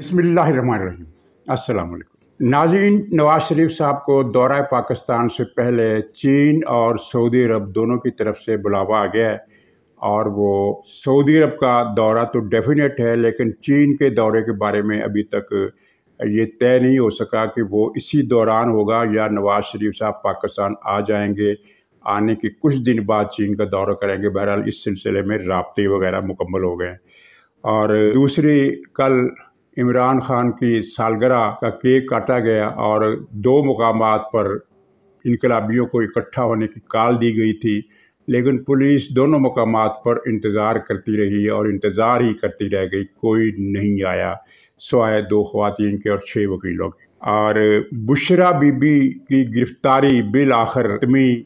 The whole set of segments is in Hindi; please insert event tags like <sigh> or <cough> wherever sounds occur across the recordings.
बसमिल्लाम अस्सलाम वालेकुम नाजीन नवाज शरीफ साहब को दौरा पाकिस्तान से पहले चीन और सऊदी अरब दोनों की तरफ से बुलावा आ गया है और वो सऊदी अरब का दौरा तो डेफिनेट है लेकिन चीन के दौरे के बारे में अभी तक ये तय नहीं हो सका कि वो इसी दौरान होगा या नवाज शरीफ साहब पाकिस्तान आ जाएंगे आने के कुछ दिन बाद चीन का दौरा करेंगे बहरहाल इस सिलसिले में रबते वगैरह मुकम्मल हो गए और दूसरी कल इमरान खान की सालगरा का केक काटा गया और दो मकाम पर इनकलाबियों को इकट्ठा होने की कॉल दी गई थी लेकिन पुलिस दोनों मकाम पर इंतज़ार करती रही और इंतज़ार ही करती रह गई कोई नहीं आया सवाए दो खुवान के और छः वकीलों के और बुशरा बीबी की गिरफ्तारी बिल आखिर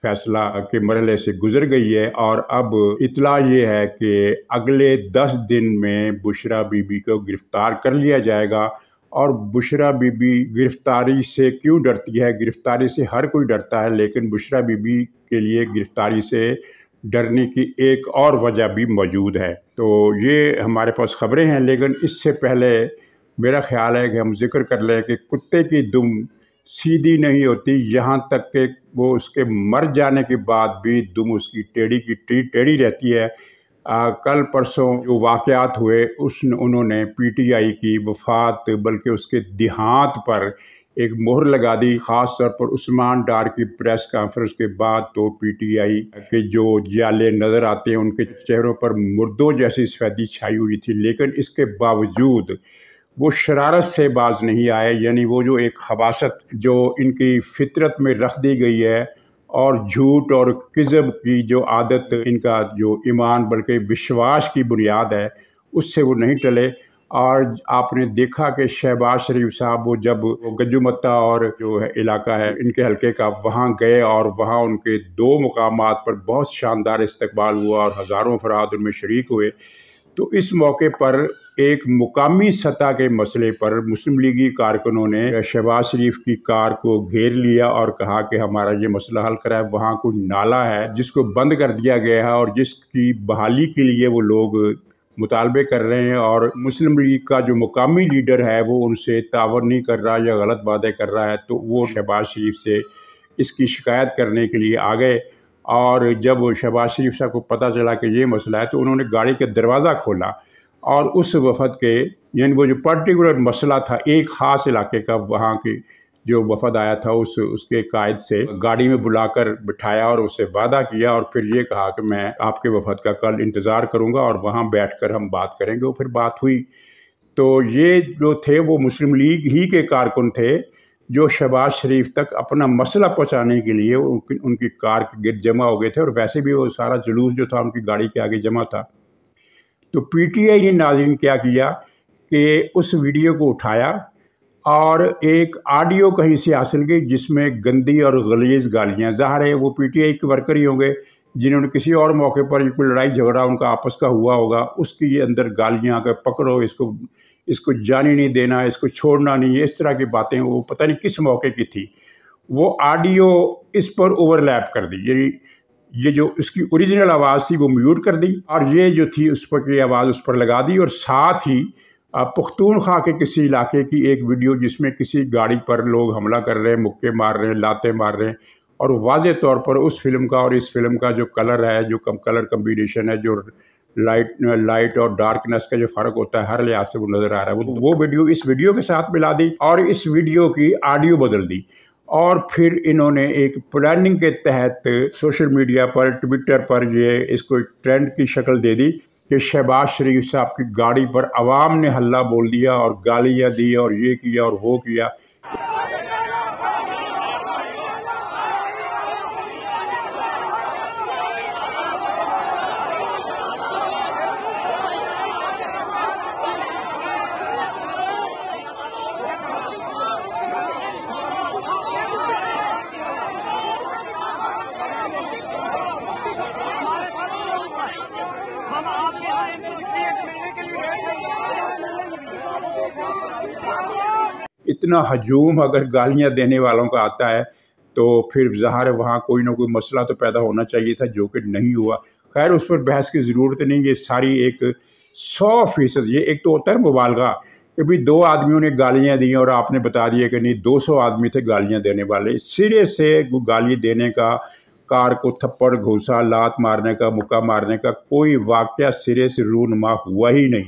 फैसला के मरले से गुजर गई है और अब इतला ये है कि अगले दस दिन में बुशरा बीबी को गिरफ्तार कर लिया जाएगा और बुशरा बीबी गिरफ्तारी से क्यों डरती है गिरफ्तारी से हर कोई डरता है लेकिन बुशरा बीबी के लिए गिरफ्तारी से डरने की एक और वजह भी मौजूद है तो ये हमारे पास खबरें हैं लेकिन इससे पहले मेरा ख्याल है कि हम जिक्र कर लें कि कुत्ते की दुम सीधी नहीं होती यहाँ तक कि वो उसके मर जाने के बाद भी दुम उसकी टेढ़ी की टी टेढ़ी रहती है आ, कल परसों जो वाक़ात हुए उस उन्होंने पीटीआई की वफात बल्कि उसके देहात पर एक मोहर लगा दी ख़ास तौर पर उस्मान डार की प्रेस कॉन्फ्रेंस के बाद तो पीटीआई के जो जाले नज़र आते हैं उनके चेहरों पर मुर्दों जैसी सफेदी छाई हुई थी लेकिन इसके बावजूद वो शरारत से बाज नहीं आए यानी वो जो एक हवासत जो इनकी फितरत में रख दी गई है और झूठ और किज़ब की जो आदत इनका जो ईमान बल्कि विश्वास की बुनियाद है उससे वो नहीं टले और आपने देखा कि शहबाज शरीफ साहब वो जब गजुमत्ता और जो है इलाका है इनके हलके का वहाँ गए और वहाँ उनके दो मकाम पर बहुत शानदार इस्तबाल हुआ और हज़ारों अफराद उनमें शरीक हुए तो इस मौके पर एक मुकामी सतह के मसले पर मुस्लिम लीगी कारकुनों ने शहबाज शरीफ की कार को घेर लिया और कहा कि हमारा ये मसला हल करा है वहाँ कोई नाला है जिसको बंद कर दिया गया है और जिसकी बहाली के लिए वो लोग मुतालबे कर रहे हैं और मुस्लिम लीग का जो मुकामी लीडर है वो उनसे तावर नहीं कर रहा या गलत बातें कर रहा है तो वो शहबाज शरीफ से इसकी शिकायत करने के लिए आ गए और जब शहबाज शरीफ साहब को पता चला कि ये मसला है तो उन्होंने गाड़ी का दरवाज़ा खोला और उस वफद के यानी वो जो पर्टिकुलर मसला था एक ख़ास इलाके का वहाँ की जो वफद आया था उस उसके कायद से गाड़ी में बुलाकर बिठाया और उससे वादा किया और फिर ये कहा कि मैं आपके वफद का कल इंतज़ार करूँगा और वहाँ बैठ कर हम बात करेंगे और फिर बात हुई तो ये जो थे वो मुस्लिम लीग ही के कारकुन थे जो शहबाज शरीफ तक अपना मसला पहुंचाने के लिए उनकी उनकी कार के गिर जमा हो गए थे और वैसे भी वो सारा जुलूस जो था उनकी गाड़ी के आगे जमा था तो पीटीआई ने नाजिन क्या किया कि उस वीडियो को उठाया और एक ऑडियो कहीं से हासिल की जिसमें गंदी और गलीज गालियाँ ज़ाहिर है वो आई के वर्कर ही होंगे जिन्होंने किसी और मौके पर कोई लड़ाई झगड़ा उनका आपस का हुआ होगा उसकी ये अंदर गालियाँ कर पकड़ो इसको इसको जानी नहीं देना इसको छोड़ना नहीं है इस तरह की बातें वो पता नहीं किस मौके की थी वो ऑडियो इस पर ओवरलैप कर दी यानी ये जो इसकी ओरिजिनल आवाज़ थी वो म्यूट कर दी और ये जो थी उस पर की आवाज़ उस पर लगा दी और साथ ही पख्तून खा के किसी इलाके की एक वीडियो जिसमें किसी गाड़ी पर लोग हमला कर रहे हैं मुक्के मार रहे हैं लाते मार रहे हैं और वाज तौर पर उस फिल्म का और इस फिल्म का जो कलर है जो कम कलर कम्बिनेशन है जो लाइट लाइट और डार्कनेस का जो फर्क होता है हर लिहाज से वो नज़र आ रहा है वो वो वीडियो इस वीडियो के साथ मिला दी और इस वीडियो की ऑडियो बदल दी और फिर इन्होंने एक प्लानिंग के तहत सोशल मीडिया पर ट्विटर पर ये इसको एक ट्रेंड की शक्ल दे दी कि शहबाज शरीफ साहब की गाड़ी पर आवाम ने हल्ला बोल दिया और गालियाँ दी और ये किया और वो किया इतना हजूम अगर गालियाँ देने वालों का आता है तो फिर ज़ाहिर वहाँ कोई ना कोई मसला तो पैदा होना चाहिए था जो कि नहीं हुआ खैर उस पर बहस की ज़रूरत नहीं ये सारी एक सौ फीसद ये एक तो होता है मुबालगा कि भाई दो आदमियों ने गालियाँ दी और आपने बता दिया कि नहीं दो सौ आदमी थे गालियाँ देने वाले सिरे से गाली देने का कार को थप्पड़ घोसा लात मारने का मुक्का मारने का कोई वाक्य सिरे से रूनमा हुआ ही नहीं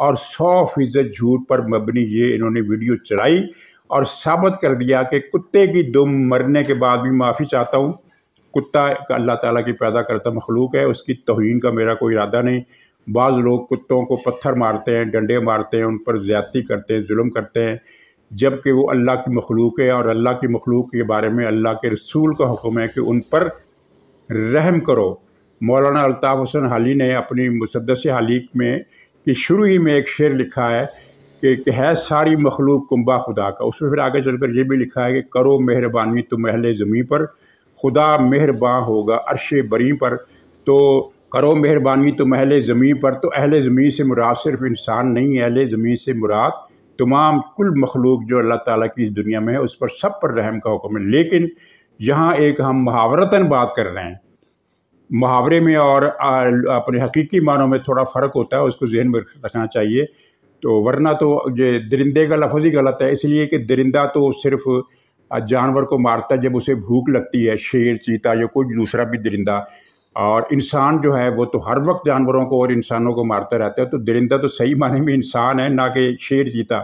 और सौ फीसद झूठ पर मबनी ये इन्होंने वीडियो चढ़ाई और साबित कर दिया कि कुत्ते की दुम मरने के बाद भी माफ़ी चाहता हूँ कुत्ता अल्लाह ताला की पैदा करता मखलूक है उसकी तोहन का मेरा कोई इरादा नहीं बाज़ लोग कुत्तों को पत्थर मारते हैं डंडे मारते हैं उन पर ज़्यादती करते हैं जुल्म करते हैं जबकि वो अल्लाह की मखलूक है और अल्लाह की मखलूक के बारे में अल्लाह के रसूल का हुक्म है कि उन पर रहम करो मौलाना अलताफ़ हसन हाली ने अपनी मुसदस हालिक में कि शुरू ही में एक शेर लिखा है कि, है सारी मखलूक कुंबा खुदा का उसमें फिर आगे चल कर ये भी लिखा है कि करो मेहरबानी तो महल ज़मीन पर खुदा मेहरबान होगा अरश बरी पर तो करो मेहरबानी तो महल ज़मीन पर तो अहल ज़मीन से मुराद सिर्फ इंसान नहीं अहल ज़मीन से मुराद तमाम कुल मखलूक जो अल्लाह ताला की इस दुनिया में है उस पर सब पर रहम का हुक्म है लेकिन यहाँ एक हम मुहावरतन बात कर रहे हैं मुहावरे में और अपने हकीकी मानों में थोड़ा फ़र्क होता है उसको जहन में रखना चाहिए तो वरना तो ये दरिंदे का लफज ही गलत है इसलिए कि दरिंदा तो सिर्फ जानवर को मारता है जब उसे भूख लगती है शेर चीता या कोई दूसरा भी दरिंदा और इंसान जो है वो तो हर वक्त जानवरों को और इंसानों को मारता रहता है तो दरिंदा तो सही माने में इंसान है ना कि शेर चीता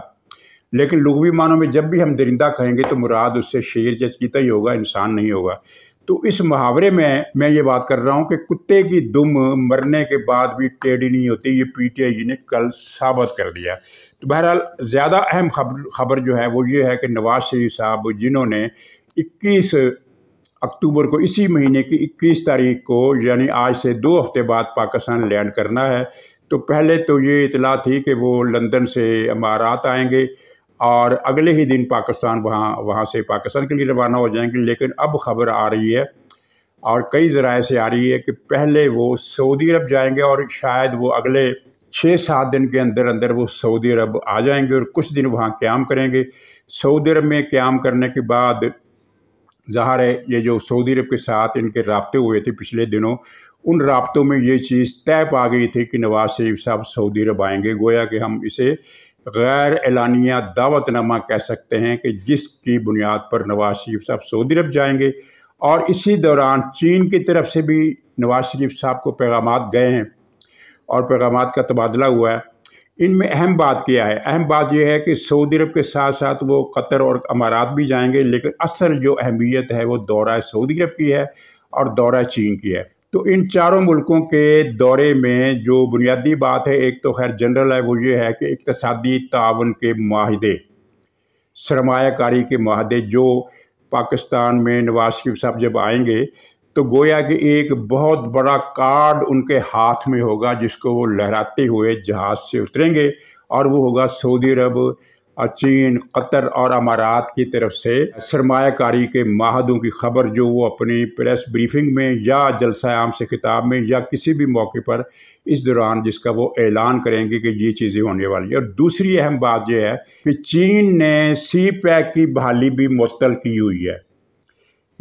लेकिन लघवी मानों में जब भी हम दरिंदा कहेंगे तो मुराद उससे शेर या चीता ही होगा इंसान नहीं होगा तो इस मुहावरे में मैं ये बात कर रहा हूँ कि कुत्ते की दुम मरने के बाद भी टेढ़ी नहीं होती ये पीटीआई ने कल साबित कर दिया तो बहरहाल ज़्यादा अहम खबर खबर जो है वो ये है कि नवाज शरीफ साहब जिन्होंने 21 अक्टूबर को इसी महीने की 21 तारीख को यानी आज से दो हफ्ते बाद पाकिस्तान लैंड करना है तो पहले तो ये इतला थी कि वो लंदन से अमारात आएंगे और अगले ही दिन पाकिस्तान वहाँ वहाँ से पाकिस्तान के लिए रवाना हो जाएंगे लेकिन अब खबर आ रही है और कई ज़राए से आ रही है कि पहले वो सऊदी अरब जाएंगे और शायद वो अगले छः सात दिन के अंदर अंदर वो सऊदी अरब आ जाएंगे और कुछ दिन वहाँ क्याम करेंगे सऊदी अरब में क्याम करने के बाद ज़ाहिर है ये जो सऊदी अरब के साथ इनके रबते हुए थे पिछले दिनों उन रबतों में ये चीज़ तय पा गई थी कि नवाज शरीफ साहब सऊदी अरब आएंगे गोया कि हम इसे गैर एलानिया दावतनामा कह सकते हैं कि जिसकी बुनियाद पर नवाज शरीफ साहब सऊदी अरब जाएंगे और इसी दौरान चीन की तरफ से भी नवाज शरीफ साहब को पैगाम गए हैं और पैगाम का तबादला हुआ है इनमें अहम बात क्या है अहम बात यह है कि सऊदी अरब के साथ साथ वो कतर और अमारात भी जाएंगे लेकिन असल जो अहमियत है वो दौरा सऊदी अरब की है और दौरा चीन की है तो इन चारों मुल्कों के दौरे में जो बुनियादी बात है एक तो खैर जनरल है वो ये है कि इकतदी ताउन के माहदे सरमाकारी के माहदे जो पाकिस्तान में नवाज शरीफ साहब जब आएंगे तो गोया कि एक बहुत बड़ा कार्ड उनके हाथ में होगा जिसको वो लहराते हुए जहाज़ से उतरेंगे और वो होगा सऊदी अरब चीन कतर और अमारात की तरफ से सरमाकारी के माहदों की खबर जो वो अपनी प्रेस ब्रीफिंग में या जलसा आम से खिताब में या किसी भी मौके पर इस दौरान जिसका वो ऐलान करेंगे कि ये चीज़ें होने वाली है और दूसरी अहम बात यह है कि चीन ने सी पैक की बहाली भी मुतल की हुई है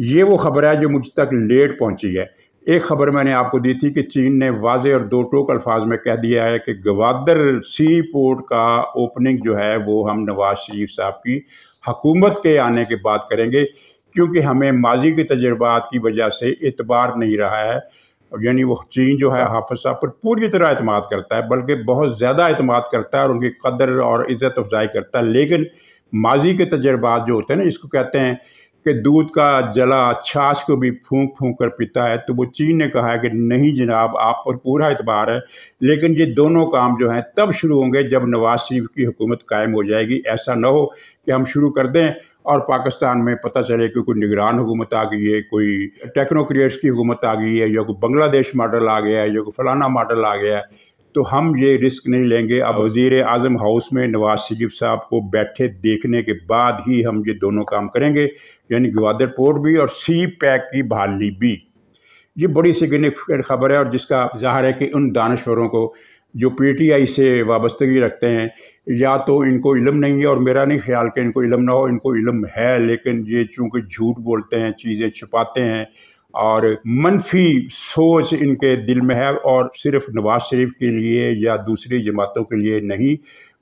ये वो खबर है जो मुझ तक लेट पहुँची है एक ख़बर मैंने आपको दी थी कि चीन ने वाज और दो टोक अल्फाज में कह दिया है कि गवादर सी पोर्ट का ओपनिंग जो है वो हम नवाज शरीफ साहब की हकूमत के आने के बाद करेंगे क्योंकि हमें माजी के तजर्बात की वजह से एतबार नहीं रहा है यानी वो चीन जो है हाफ साहब पर पूरी तरह अतमाद करता है बल्कि बहुत ज़्यादा अतमाद करता है और उनकी कदर और इज़्ज़त अफजाई करता है लेकिन माजी के तजर्बात जो होते हैं ना इसको कहते हैं कि दूध का जला छाछ को भी फूंक फूंक कर पीता है तो वो चीन ने कहा है कि नहीं जनाब आप पर पूरा एतबार है लेकिन ये दोनों काम जो हैं तब शुरू होंगे जब नवाज शरीफ की हुकूमत कायम हो जाएगी ऐसा ना हो कि हम शुरू कर दें और पाकिस्तान में पता चले कि कोई निगरान हुकूमत आ गई है कोई टेक्नोक्रिएट्स की हुकूमत आ गई है या कोई बांग्लादेश मॉडल आ गया है या कोई फ़लाना मॉडल आ गया है तो हम ये रिस्क नहीं लेंगे अब हाँ। वजीर अज़म हाउस में नवाज शरीफ साहब को बैठे देखने के बाद ही हम ये दोनों काम करेंगे यानी ग्वादर पोर्ट भी और सी पैक की बहाली भी ये बड़ी सिग्निफिकेंट खबर है और जिसका जाहिर है कि उन दानश्वरों को जो पीटीआई से वाबस्तगी रखते हैं या तो इनको इलम नहीं है और मेरा नहीं ख्याल कि इनको इलम ना हो इनको इलम है लेकिन ये चूँकि झूठ बोलते हैं चीज़ें छुपाते हैं और मनफी सोच इनके दिल में है और सिर्फ नवाज शरीफ के लिए या दूसरी जमातों के लिए नहीं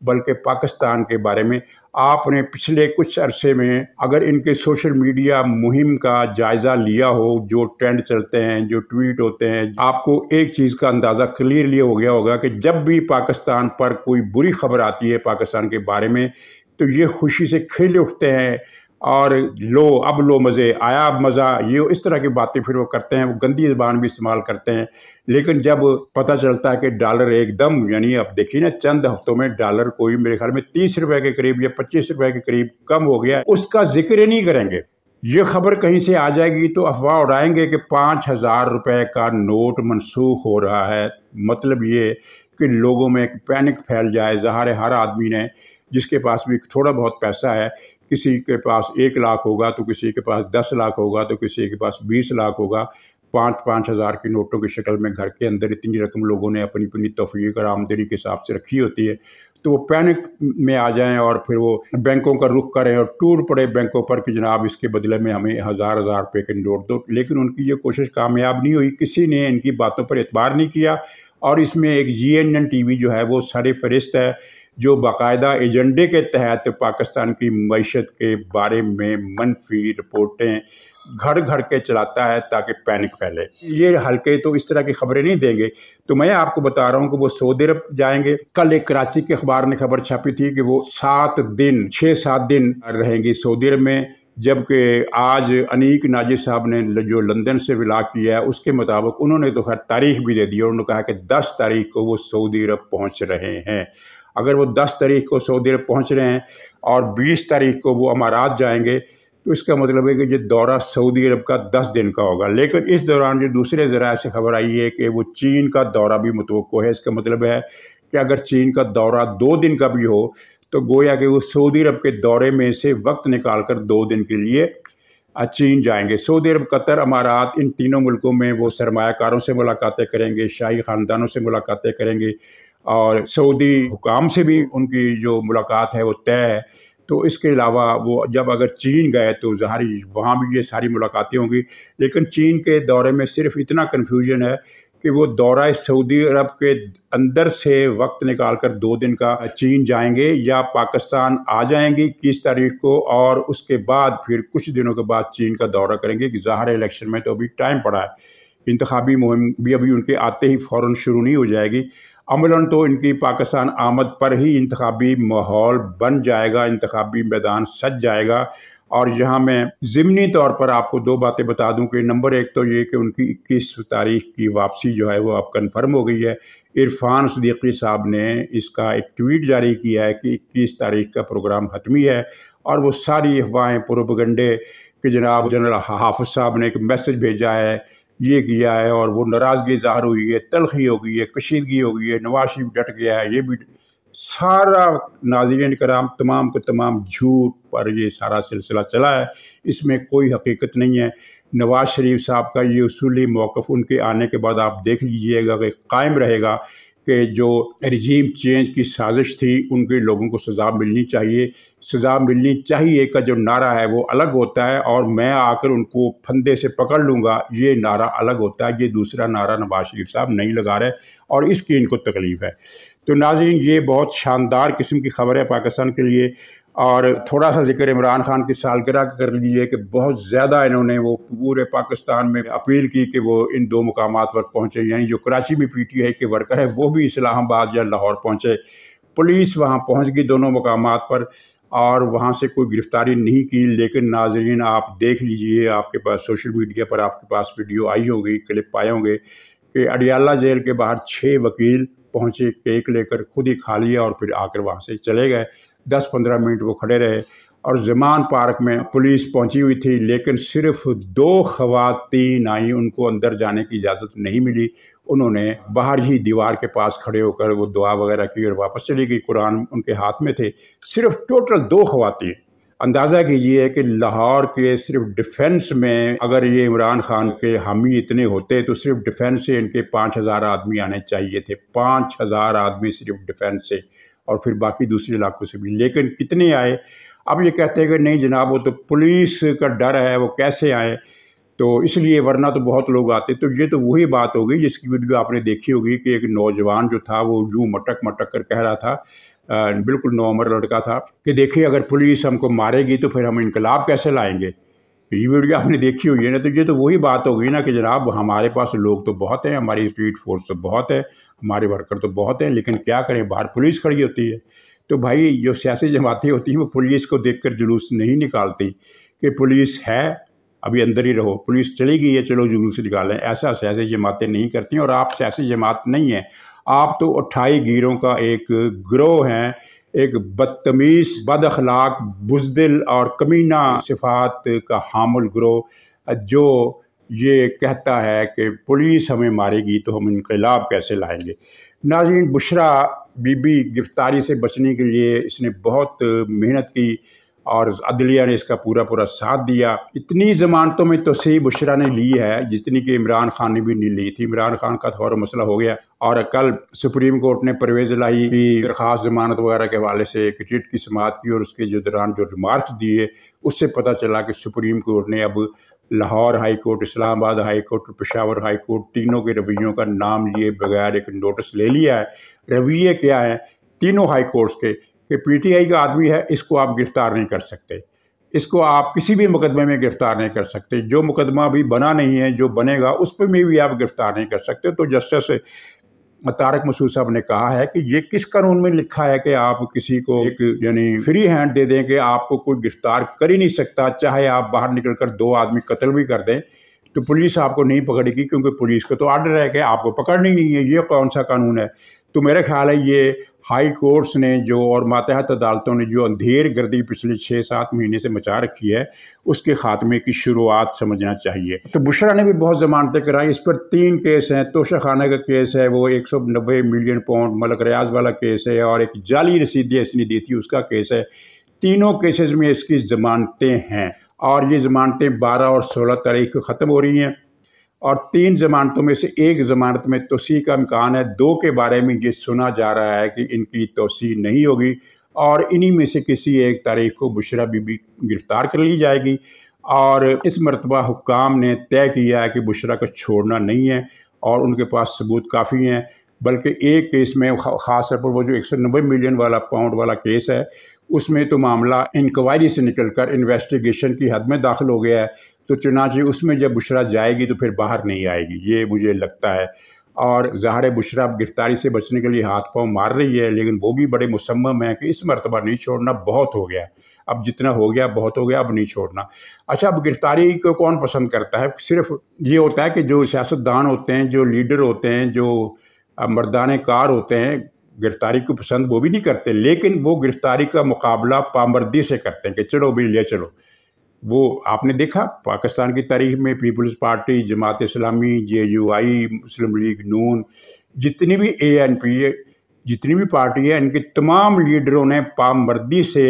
बल्कि पाकिस्तान के बारे में आपने पिछले कुछ अरसे में अगर इनके सोशल मीडिया मुहिम का जायज़ा लिया हो जो ट्रेंड चलते हैं जो ट्वीट होते हैं आपको एक चीज़ का अंदाज़ा क्लियरली हो गया होगा कि जब भी पाकिस्तान पर कोई बुरी खबर आती है पाकिस्तान के बारे में तो ये खुशी से खिल उठते हैं और लो अब लो मज़े आया अब मज़ा ये इस तरह की बातें फिर वो करते हैं वो गंदी ज़बान भी इस्तेमाल करते हैं लेकिन जब पता चलता है कि डॉलर एकदम यानी अब देखिए ना चंद हफ्तों में डॉलर कोई मेरे ख्याल में तीस रुपए के करीब या पच्चीस रुपए के करीब कम हो गया उसका जिक्र ही नहीं करेंगे ये खबर कहीं से आ जाएगी तो अफवाह उड़ाएंगे कि पाँच हज़ार रुपये का नोट मनसूख हो रहा है मतलब ये कि लोगों में एक पैनिक फैल जाए ज़ाहिर हर आदमी ने जिसके पास भी थोड़ा बहुत पैसा है किसी के पास एक लाख होगा तो किसी के पास दस लाख होगा तो किसी के पास बीस लाख होगा पाँच पाँच हज़ार के नोटों की शक्ल में घर के अंदर इतनी रकम लोगों ने अपनी अपनी तफरी और आमदनी के हिसाब से रखी होती है तो वो पैनिक में आ जाएं और फिर वो बैंकों का रुख करें और टूट पड़े बैंकों पर कि जनाब इसके बदले में हमें हज़ार हज़ार रुपये के नोट दो लेकिन उनकी ये कोशिश कामयाब नहीं हुई किसी ने इनकी बातों पर एतबार नहीं किया और इसमें एक G N N T V जो है वो सारे फहरिस्त है जो बाकायदा एजेंडे के तहत पाकिस्तान की मीशत के बारे में मनफी रिपोर्टें घर घर के चलाता है ताकि पैनिक फैले ये हल्के तो इस तरह की खबरें नहीं देंगे तो मैं आपको बता रहा हूँ कि वो सऊदी अरब जाएंगे कल एक कराची के अखबार ने खबर छापी थी कि वो सात दिन छः सात दिन रहेंगी सऊदी अरब में जबकि आज अनीक नाजी साहब ने जो लंदन से विला किया है उसके मुताबिक उन्होंने तो खैर तारीख भी दे दी और उन्होंने कहा कि दस तारीख को वो सऊदी अरब पहुँच रहे हैं अगर वो दस तारीख को सऊदी अरब पहुँच रहे हैं और बीस तारीख को वो अमारात जाएंगे तो इसका मतलब है कि ये दौरा सऊदी अरब का दस दिन का होगा लेकिन इस दौरान जो दूसरे ज़रा से खबर आई है कि वो चीन का दौरा भी मुतव है इसका मतलब है कि अगर चीन का दौरा दो दिन का भी हो तो गोया कि वो सऊदी अरब के दौरे में से वक्त निकाल कर दो दिन के लिए चीन जाएंगे सऊदी अरब कतर अमारात इन तीनों मुल्कों में वो सरमाकारों से मुलाकातें करेंगे शाही ख़ानदानों से मुलाकातें करेंगे और सऊदी हुकाम से भी उनकी जो मुलाकात है वो तय है तो इसके अलावा वो जब अगर चीन गए तो जहरी वहाँ भी ये सारी मुलाकातें होंगी लेकिन चीन के दौरे में सिर्फ इतना कन्फ्यूजन है कि वो दौरा सऊदी अरब के अंदर से वक्त निकाल कर दो दिन का चीन जाएंगे या पाकिस्तान आ जाएंगी किस तारीख को और उसके बाद फिर कुछ दिनों के बाद चीन का दौरा करेंगे कि ज़ाहर इलेक्शन में तो अभी टाइम पड़ा है इंतबी मुहिम भी अभी उनके आते ही फ़ौर शुरू नहीं हो जाएगी अमला तो इनकी पाकिस्तान आमद पर ही इंतबी माहौल बन जाएगा इंतबी मैदान सज जाएगा और यहाँ मैं ज़मनी तौर पर आपको दो बातें बता दूं कि नंबर एक तो ये कि उनकी इक्कीस तारीख की वापसी जो है वो अब कन्फर्म हो गई है इरफान सदीकी साहब ने इसका एक ट्वीट जारी किया है कि इक्कीस तारीख का प्रोग्राम हतमी है और वो सारी अफवाहें पुरुपगंडे कि जनाब जनरल हाफ साहब ने एक मैसेज भेजा है ये किया है और वो नाराज़गी ज़ाहर हुई है तलखी हो गई है कशीदगी हो गई है नवाज शरीफ डट गया है ये भी सारा नाजरन कराम तमाम के तमाम झूठ पर ये सारा सिलसिला चला है इसमें कोई हकीकत नहीं है नवाज़ शरीफ साहब का ये असूली मौक़ उनके आने के बाद आप देख लीजिएगा कि कायम रहेगा कि जो रिजीम चेंज की साजिश थी उनके लोगों को सज़ा मिलनी चाहिए सज़ा मिलनी चाहिए का जो नारा है वो अलग होता है और मैं आकर उनको फंदे से पकड़ लूँगा ये नारा अलग होता है ये दूसरा नारा नवाज शरीफ साहब नहीं लगा रहे और इसकी इनको तकलीफ़ है तो नाजिन ये बहुत शानदार किस्म की खबर है पाकिस्तान के लिए और थोड़ा सा जिक्र इमरान खान की सालगिरह कर लीजिए कि बहुत ज़्यादा इन्होंने वो पूरे पाकिस्तान में अपील की कि वो इन दो मकाम पर पहुँचे यानी जो कराची में पी टी आई के वर्कर है वो भी इस्लामाबाद या लाहौर पहुँचे पुलिस वहाँ पहुँच गई दोनों मकाम पर और वहाँ से कोई गिरफ़्तारी नहीं की लेकिन नाजरीन आप देख लीजिए आपके पास सोशल मीडिया पर आपके पास वीडियो आई होगी क्लिप आए होंगे कि अडियाला जेल के बाहर छः वकील पहुँचे केक लेकर खुद ही खा लिया और फिर आकर वहाँ से चले गए दस पंद्रह मिनट वो खड़े रहे और जमान पार्क में पुलिस पहुंची हुई थी लेकिन सिर्फ दो खवातीन आई उनको अंदर जाने की इजाज़त नहीं मिली उन्होंने बाहर ही दीवार के पास खड़े होकर वो दुआ वगैरह की और वापस चली गई कुरान उनके हाथ में थे सिर्फ टोटल दो खवातीन अंदाज़ा कीजिए कि लाहौर के सिर्फ डिफेंस में अगर ये इमरान खान के हामी इतने होते तो सिर्फ डिफेंस से इनके पाँच हज़ार आदमी आने चाहिए थे पाँच हज़ार आदमी सिर्फ डिफेंस से और फिर बाकी दूसरे इलाकों से भी लेकिन कितने आए अब ये कहते हैं कि नहीं जनाब वो तो पुलिस का डर है वो कैसे आए तो इसलिए वरना तो बहुत लोग आते तो ये तो वही बात हो गई जिसकी वीडियो आपने देखी होगी कि एक नौजवान जो था वो जू मटक मटक कर कह रहा था बिल्कुल नौमर लड़का था कि देखिए अगर पुलिस हमको मारेगी तो फिर हम इनकलाब कैसे लाएंगे ये वीडियो आपने देखी होगी ना तो ये तो वही बात हो गई ना कि जनाब हमारे पास लोग तो बहुत हैं हमारी स्ट्रीट फोर्स तो बहुत है हमारे वर्कर तो बहुत हैं लेकिन क्या करें बाहर पुलिस खड़ी होती है तो भाई जो सियासी जमातें होती हैं वो पुलिस को देख जुलूस नहीं निकालती कि पुलिस है अभी अंदर ही रहो पुलिस चली गई है चलो जुलूस निकालें ऐसा सियासी जमातें नहीं करती और आप सियासी जमात नहीं हैं आप तो अट्ठाई गिरों का एक ग्रोह हैं एक बदतमीज़ बद अखलाक बुजदिल और कमीना सिफात का हामुल ग्रोह जो ये कहता है कि पुलिस हमें मारेगी तो हम इनकलाब कैसे लाएंगे नाजीन बुशरा बीबी गिरफ्तारी से बचने के लिए इसने बहुत मेहनत की और अदलिया ने इसका पूरा पूरा साथ दिया इतनी ज़मानतों में तोसी बुशरा ने ली है जितनी कि इमरान खान ने भी नहीं ली थी इमरान खान का थोड़ा तो मसला हो गया और कल सुप्रीम कोर्ट ने परवेज लाई की दरख्वास्त जमानत वगैरह के हवाले से एक चिट की समात की और उसके जो दौरान जो रिमार्क दिए उससे पता चला कि सुप्रीम कोर्ट ने अब Lahore high court Islamabad high court Peshawar high court तीनों के रवैयों का नाम लिए बगैर एक नोटिस ले लिया है रवैये क्या है तीनों हाई कोर्ट्स के कि पीटीआई का आदमी है इसको आप गिरफ़्तार नहीं कर सकते इसको आप किसी भी मुकदमे में गिरफ़्तार नहीं कर सकते जो मुकदमा अभी बना नहीं है जो बनेगा उस पर में भी आप गिरफ़्तार नहीं कर सकते तो जस्टिस तारक मसूद साहब ने कहा है कि ये किस कानून में लिखा है कि आप किसी को एक यानी फ्री हैंड दे दें कि आपको कोई गिरफ़्तार कर ही नहीं सकता चाहे आप बाहर निकल कर दो आदमी कत्ल भी कर दें तो पुलिस आपको नहीं पकड़ेगी क्योंकि पुलिस को तो आर्डर है कि आपको पकड़नी नहीं है ये कौन सा कानून है तो मेरा ख्याल है ये हाई कोर्ट्स ने जो और मातहत अदालतों ने जो अंधेर गर्दी पिछले छः सात महीने से मचा रखी है उसके खात्मे की शुरुआत समझना चाहिए तो बुशरा ने भी बहुत जमानतें कराई इस पर तीन केस हैं तोशा खाना का केस है वो एक सौ नब्बे मिलियन पाउंड मलक रियाज वाला केस है और एक जाली रसीदी इसने दी थी उसका केस है तीनों केसेस में इसकी ज़मानतें हैं और ये ज़मानतें 12 और 16 तारीख को ख़त्म हो रही हैं और तीन ज़मानतों में से एक ज़मानत में तोसी का इम्कान है दो के बारे में ये सुना जा रहा है कि इनकी तोसी नहीं होगी और इन्हीं में से किसी एक तारीख को बुशरा बीबी गिरफ़्तार कर ली जाएगी और इस मरतबा हुकाम ने तय किया है कि बुशरा को छोड़ना नहीं है और उनके पास सबूत काफ़ी हैं बल्कि एक केस में ख़ास तौर पर वो जो एक सौ नब्बे मिलियन वाला पाउंड वाला केस है उसमें तो मामला इंक्वायरी से निकल कर इन्वेस्टिगेशन की हद में दाखिल हो गया है तो चुनाचे उसमें जब बुशरा जाएगी तो फिर बाहर नहीं आएगी ये मुझे लगता है और ज़ाहिर बुशरा गिरफ्तारी से बचने के लिए हाथ पाँव मार रही है लेकिन वो भी बड़े मुसम हैं कि इस मरतबा नहीं छोड़ना बहुत हो गया अब जितना हो गया बहुत हो गया अब नहीं छोड़ना अच्छा अब गिरफ्तारी को कौन पसंद करता है सिर्फ ये होता है कि जो सियासतदान होते हैं जो लीडर होते हैं जो अब मर्दान कार होते हैं गिरफ्तारी को पसंद वो भी नहीं करते लेकिन वो गिरफ्तारी का मुकाबला पामर्दी से करते हैं कि चलो भी ले चलो वो आपने देखा पाकिस्तान की तारीख में People's Party Jamaat Islami J U I Muslim League Noon जितनी भी ए एन पी जितनी भी पार्टी है इनके तमाम लीडरों ने पामर्दी से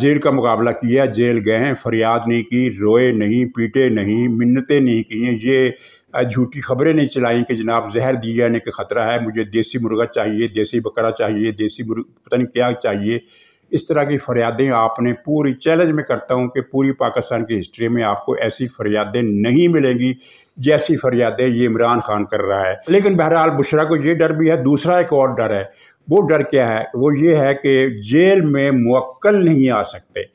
जेल का मुकाबला किया जेल गए हैं फरियाद नहीं की रोए नहीं पीटे नहीं मिन्नतें नहीं की हैं ये झूठी खबरें नहीं चलाई कि जनाब जहर दिए जाने का ख़तरा है मुझे देसी मुर्गा चाहिए देसी बकरा चाहिए देसी मुर्ग पता नहीं क्या चाहिए इस तरह की फरियादें आपने पूरी चैलेंज में करता हूं कि पूरी पाकिस्तान की हिस्ट्री में आपको ऐसी फरियादें नहीं मिलेंगी जैसी फरियादें ये इमरान खान कर रहा है लेकिन बहरहाल बुशरा को ये डर भी है दूसरा एक और डर है वो डर क्या है वो ये है कि जेल में मुक्ल नहीं आ सकते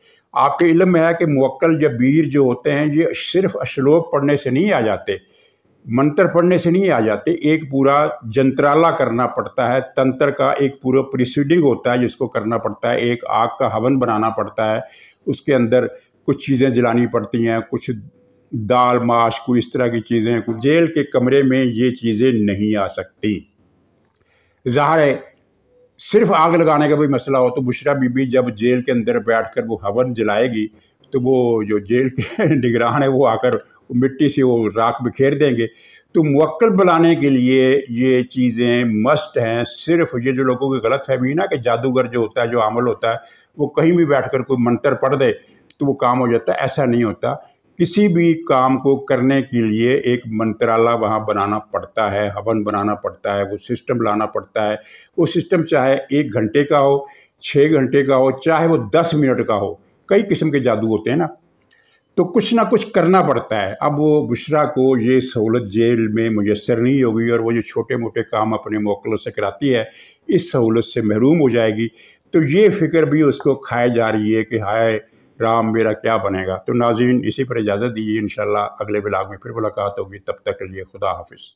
आपके इलम में है कि मुक्ल जब वीर जो होते हैं ये सिर्फ श्लोक पढ़ने से नहीं आ जाते मंत्र पढ़ने से नहीं आ जाते एक पूरा जंत्राला करना पड़ता है तंत्र का एक पूरा प्रिसीडिंग होता है जिसको करना पड़ता है एक आग का हवन बनाना पड़ता है उसके अंदर कुछ चीज़ें जलानी पड़ती हैं कुछ दाल माश कोई इस तरह की चीज़ें जेल के कमरे में ये चीज़ें नहीं आ सकती ज़ाहिर है सिर्फ आग लगाने का भी मसला हो तो बुशरा बीबी जब जेल के अंदर बैठ कर वो हवन जलाएगी तो वो जो जेल के <laughs> निगरान है वो आकर मिट्टी से वो राख बिखेर देंगे तो मुक्ल बनाने के लिए ये चीज़ें मस्ट हैं सिर्फ ये जो लोगों की गलत फहमी ना कि जादूगर जो होता है जो अमल होता है वो कहीं भी बैठ कर कोई मंत्र पढ़ दे तो वो काम हो जाता है ऐसा नहीं होता किसी भी काम को करने के लिए एक मंत्रालय वहाँ बनाना पड़ता है हवन बनाना पड़ता है वो सिस्टम लाना पड़ता है वो सिस्टम चाहे एक घंटे का हो छः घंटे का हो चाहे वो दस मिनट का हो कई किस्म के जादू होते हैं ना तो कुछ ना कुछ करना पड़ता है अब वो बुशरा को ये सहूलत जेल में मुयसर नहीं होगी और वो जो छोटे मोटे काम अपने मोकलों से कराती है इस सहूलत से महरूम हो जाएगी तो ये फिक्र भी उसको खाए जा रही है कि हाय राम मेरा क्या बनेगा तो नाजीन इसी पर इजाज़त दीजिए इन अगले ब्लाग में फिर मुलाकात होगी तब तक के लिए खुदा हाफिज़